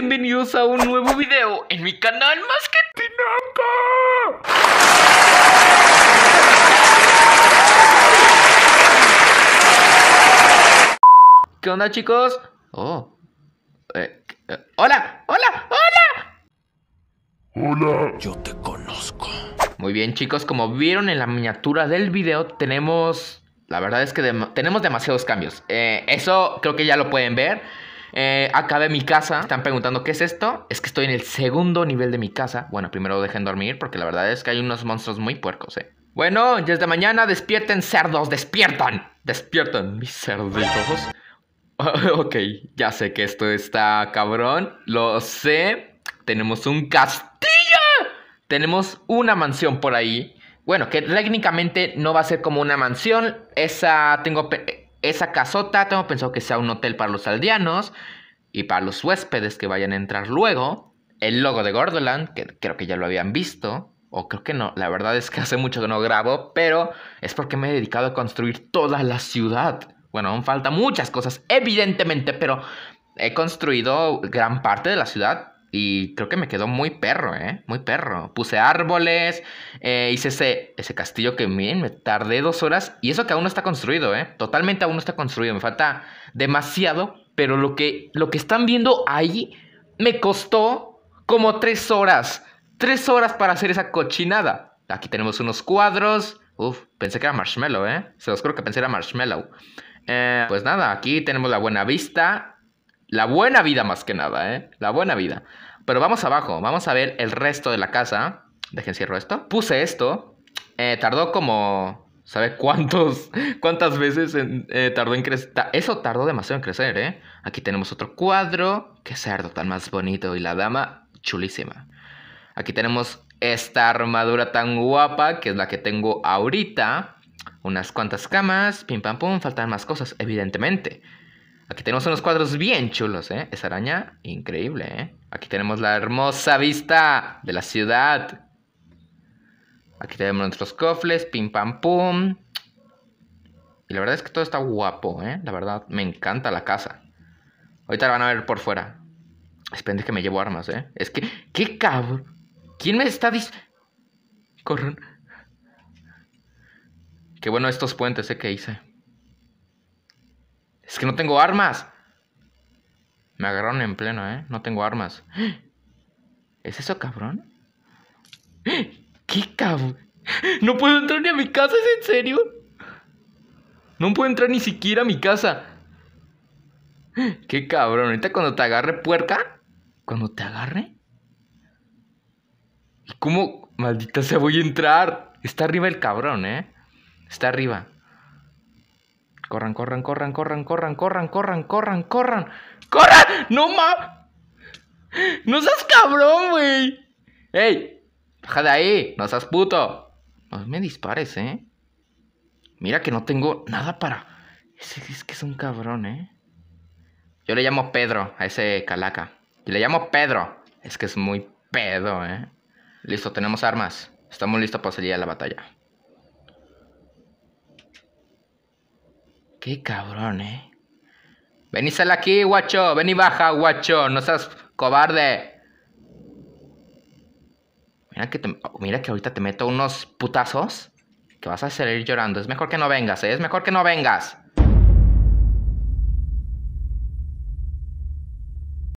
Bienvenidos a un nuevo video en mi canal Más que ¿Qué onda chicos? Oh. Eh, eh, hola, hola, hola. Hola. Yo te conozco. Muy bien chicos, como vieron en la miniatura del video, tenemos... La verdad es que tenemos demasiados cambios. Eh, eso creo que ya lo pueden ver. Eh, acá de mi casa están preguntando qué es esto. Es que estoy en el segundo nivel de mi casa. Bueno, primero dejen dormir porque la verdad es que hay unos monstruos muy puercos, eh. Bueno, desde mañana. Despierten, cerdos, despiertan. Despiertan, mis cerditos. ok, ya sé que esto está cabrón. Lo sé. Tenemos un castillo. Tenemos una mansión por ahí. Bueno, que técnicamente no va a ser como una mansión. Esa tengo... Esa casota tengo pensado que sea un hotel para los aldeanos y para los huéspedes que vayan a entrar luego. El logo de Gordoland, que creo que ya lo habían visto, o creo que no, la verdad es que hace mucho que no grabo, pero es porque me he dedicado a construir toda la ciudad. Bueno, aún faltan muchas cosas, evidentemente, pero he construido gran parte de la ciudad y creo que me quedó muy perro, ¿eh? Muy perro. Puse árboles, eh, hice ese, ese castillo que miren, me tardé dos horas. Y eso que aún no está construido, ¿eh? Totalmente aún no está construido. Me falta demasiado. Pero lo que, lo que están viendo ahí me costó como tres horas. Tres horas para hacer esa cochinada. Aquí tenemos unos cuadros. Uf, pensé que era marshmallow, ¿eh? Se los creo que pensé era marshmallow. Eh, pues nada, aquí tenemos la buena vista. La buena vida más que nada, ¿eh? La buena vida. Pero vamos abajo, vamos a ver el resto de la casa. Dejen cierro esto. Puse esto. Eh, tardó como... ¿Sabe cuántos, cuántas veces eh, tardó en crecer? Eso tardó demasiado en crecer, ¿eh? Aquí tenemos otro cuadro. Qué cerdo tan más bonito. Y la dama, chulísima. Aquí tenemos esta armadura tan guapa, que es la que tengo ahorita. Unas cuantas camas, pim pam pum, faltan más cosas, evidentemente. Aquí tenemos unos cuadros bien chulos, ¿eh? Esa araña, increíble, ¿eh? Aquí tenemos la hermosa vista de la ciudad. Aquí tenemos nuestros cofles, pim pam pum. Y la verdad es que todo está guapo, ¿eh? La verdad, me encanta la casa. Ahorita la van a ver por fuera. Esperen que me llevo armas, ¿eh? Es que, ¿qué cabrón? ¿Quién me está dis... Corran. Qué bueno estos puentes, ¿eh? Que hice que no tengo armas. Me agarraron en pleno, ¿eh? No tengo armas. ¿Es eso, cabrón? ¿Qué cabrón? No puedo entrar ni a mi casa, ¿es en serio? No puedo entrar ni siquiera a mi casa. Qué cabrón. Ahorita cuando te agarre puerca. Cuando te agarre. ¿Y cómo? Maldita sea, voy a entrar. Está arriba el cabrón, ¿eh? Está arriba. Corran, corran, corran, corran, corran, corran, corran, corran, corran. ¡Corran! ¡No ma! ¡No seas cabrón, güey! ¡Ey! ¡Baja de ahí! ¡No seas puto! No me dispares, ¿eh? Mira que no tengo nada para... Ese es que es un cabrón, ¿eh? Yo le llamo Pedro a ese calaca. Y le llamo Pedro. Es que es muy pedo, ¿eh? Listo, tenemos armas. Estamos listos para salir a la batalla. Qué cabrón, eh. Ven sal aquí, guacho. Ven y baja, guacho. No seas cobarde. Mira que, te, oh, mira que ahorita te meto unos putazos que vas a salir llorando. Es mejor que no vengas, ¿eh? Es mejor que no vengas.